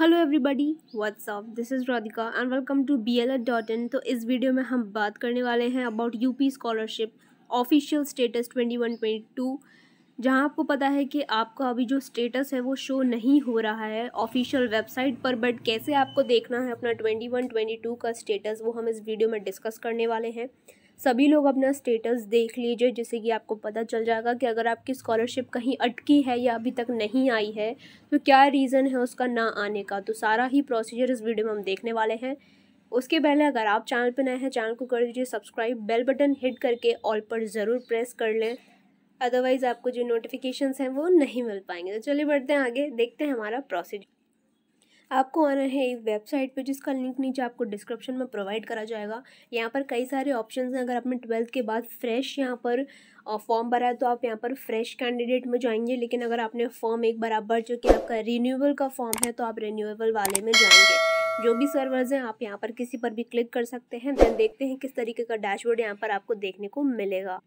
hello everybody what's up this is Radhika and welcome to B L dot in तो इस video में हम बात करने वाले हैं about UP scholarship official status twenty one twenty two जहाँ आपको पता है कि आपका अभी जो स्टेटस है वो शो नहीं हो रहा है ऑफिशियल वेबसाइट पर बट कैसे आपको देखना है अपना ट्वेंटी वन ट्वेंटी टू का स्टेटस वो हम इस वीडियो में डिस्कस करने वाले हैं सभी लोग अपना स्टेटस देख लीजिए जिससे कि आपको पता चल जाएगा कि अगर आपकी स्कॉलरशिप कहीं अटकी है या अभी तक नहीं आई है तो क्या रीज़न है उसका ना आने का तो सारा ही प्रोसीजर इस वीडियो में हम देखने वाले हैं उसके पहले अगर आप चैनल पर नए हैं चैनल को कर दीजिए सब्सक्राइब बेल बटन हिट करके ऑल पर ज़रूर प्रेस कर लें अदरवाइज़ आपको जो नोटिफिकेशंस हैं वो नहीं मिल पाएंगे तो चलिए बढ़ते हैं आगे देखते हैं हमारा प्रोसीजर आपको आना है एक वेबसाइट पे जिसका लिंक नीचे आपको डिस्क्रिप्शन में प्रोवाइड करा जाएगा यहाँ पर कई सारे ऑप्शन हैं अगर आपने ट्वेल्थ के बाद फ्रेश यहाँ पर फॉर्म भरा है तो आप यहाँ पर फ्रेश कैंडिडेट में जाएंगे लेकिन अगर आपने फॉर्म एक बार भर जो कि आपका रीन्यूबल का फॉर्म है तो आप रीन्यूएबल वाले में जाएंगे जो भी सर्वर्स हैं आप यहाँ पर किसी पर भी क्लिक कर सकते हैं देन देखते हैं किस तरीके का डैशबोर्ड यहाँ पर आपको देखने को मिलेगा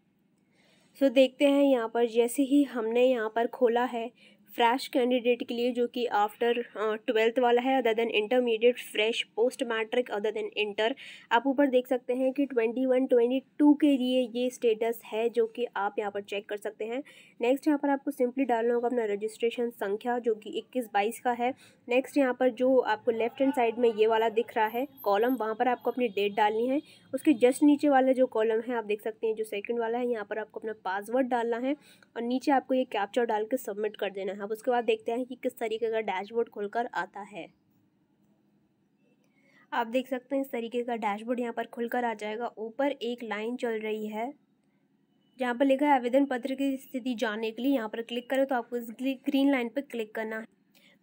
सो so, देखते हैं यहाँ पर जैसे ही हमने यहाँ पर खोला है फ्रेश कैंडिडेट के लिए जो कि आफ्टर ट्वेल्थ वाला है other than intermediate fresh post matric other than inter आप ऊपर देख सकते हैं कि ट्वेंटी वन ट्वेंटी टू के लिए ये स्टेटस है जो कि आप यहाँ पर चेक कर सकते हैं नेक्स्ट यहाँ पर आपको सिंपली डालना होगा अपना रजिस्ट्रेशन संख्या जो कि इक्कीस बाईस का है नेक्स्ट यहाँ पर जो आपको लेफ्ट हैंड साइड में ये वाला दिख रहा है कॉलम वहाँ पर आपको अपनी डेट डालनी है उसके जस्ट नीचे वाला जो कॉलम है आप देख सकते हैं जो सेकेंड वाला है यहाँ पर आपको अपना पासवर्ड डालना है और नीचे आपको ये कैप्चर डाल के सबमिट कर देना है अब उसके बाद देखते हैं कि किस तरीके का डैशबोर्ड खुलकर आता है आप देख सकते हैं इस तरीके का डैशबोर्ड यहाँ पर खुलकर आ जाएगा ऊपर एक लाइन चल रही है जहाँ पर लिखा है आवेदन पत्र की स्थिति जानने के लिए यहाँ पर क्लिक करें तो आपको इस ग्रीन लाइन पर क्लिक करना है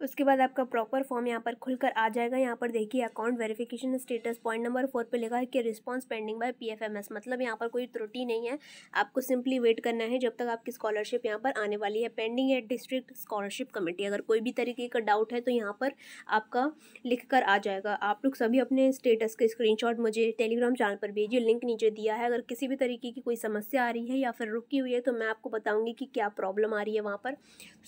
उसके बाद आपका प्रॉपर फॉर्म यहाँ पर खुलकर आ जाएगा यहाँ पर देखिए account verification status point number four पे लिखा है कि रिस्पांस पेंडिंग बाय पीएफएमएस मतलब यहाँ पर कोई त्रुटि नहीं है आपको सिंपली वेट करना है जब तक आपकी स्कॉलरशिप यहाँ पर आने वाली है पेंडिंग है डिस्ट्रिक्ट स्कॉलरशिप कमेटी अगर कोई भी तरीके का डाउट है तो यहाँ पर आपका लिख कर आ जाएगा आप लोग सभी अपने स्टेटस के स्क्रीनशॉट मुझे टेलीग्राम चैनल पर भेजिए लिंक नीचे दिया है अगर किसी भी तरीके की कोई समस्या आ रही है या फिर रुकी हुई है तो मैं आपको बताऊँगी कि क्या प्रॉब्लम आ रही है वहाँ पर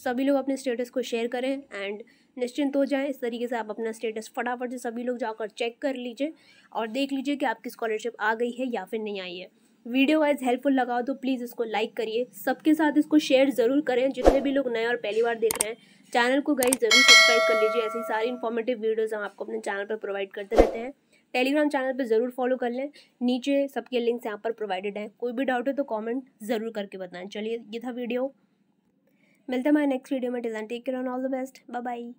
सभी लोग अपने स्टेटस को शेयर करें एंड एंड निश्चिंत हो जाएं इस तरीके से आप अपना स्टेटस फटाफट से सभी लोग जाकर चेक कर लीजिए और देख लीजिए कि आपकी स्कॉलरशिप आ गई है या फिर नहीं आई है वीडियो वाइज हेल्पफुल लगाओ तो प्लीज़ इसको लाइक करिए सबके साथ इसको शेयर ज़रूर करें जितने भी लोग नए और पहली बार देख रहे हैं चैनल को गाइज ज़रूर सब्सक्राइब कर लीजिए ऐसी सारी इन्फॉर्मेटिव वीडियोज़ हम आपको अपने चैनल पर प्रोवाइड करते रहते हैं टेलीग्राम चैनल पर ज़रूर फॉलो कर लें नीचे सबके लिंक्स यहाँ पर प्रोवाइडेड हैं कोई भी डाउट है तो कमेंट ज़रूर करके बताएं चलिए ये था वीडियो मिलते हैं हमारे नेक्स्ट वीडियो में till take care on all the best bye bye